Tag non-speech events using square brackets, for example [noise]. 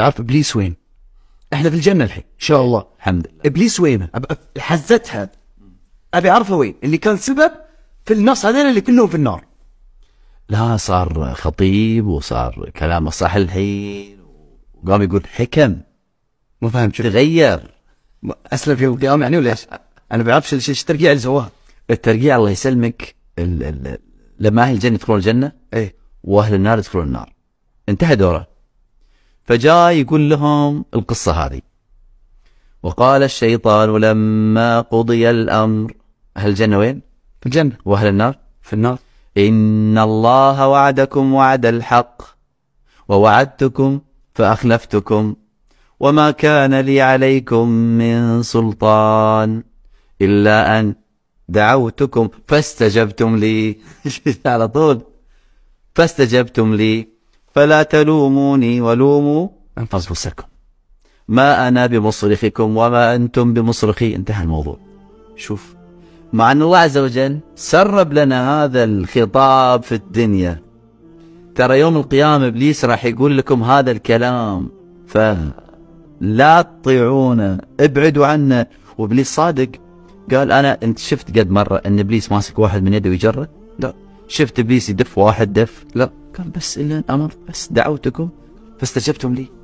اعرف ابليس وين احنا في الجنه الحين ان شاء الله الحمد لله ابليس وين حزتها ابي اعرفه وين اللي كان سبب في النص هذول اللي كلهم في النار لا صار خطيب وصار كلامه صح الحين وقام يقول حكم ما فهمت شو تغير اسلم يوم القيامه يعني ولا ايش؟ انا ما بعرفش ايش الترقيع اللي سواه الترقيع الله يسلمك لما اهل الجنه يدخلون الجنه ايه واهل النار يدخلون النار انتهى دوره فجاي يقول لهم القصة هذه وقال الشيطان لما قضي الأمر أهل الجنة وين؟ في الجنة وأهل النار؟ في النار إن الله وعدكم وعد الحق ووعدتكم فأخلفتكم وما كان لي عليكم من سلطان إلا أن دعوتكم فاستجبتم لي [laughs] على طول فاستجبتم لي فلا تلوموني ولوموا أنفسكم ما أنا بمصرخكم وما أنتم بمصرخي انتهى الموضوع شوف مع أن الله عز وجل سرب لنا هذا الخطاب في الدنيا ترى يوم القيامة إبليس راح يقول لكم هذا الكلام فلا تطيعونا ابعدوا عنا وإبليس صادق قال أنا أنت شفت قد مرة أن إبليس ماسك واحد من يده ويجره لا شفت ابليس يدف واحد دف لا قال بس الا امر بس دعوتكم فاستجبتم لي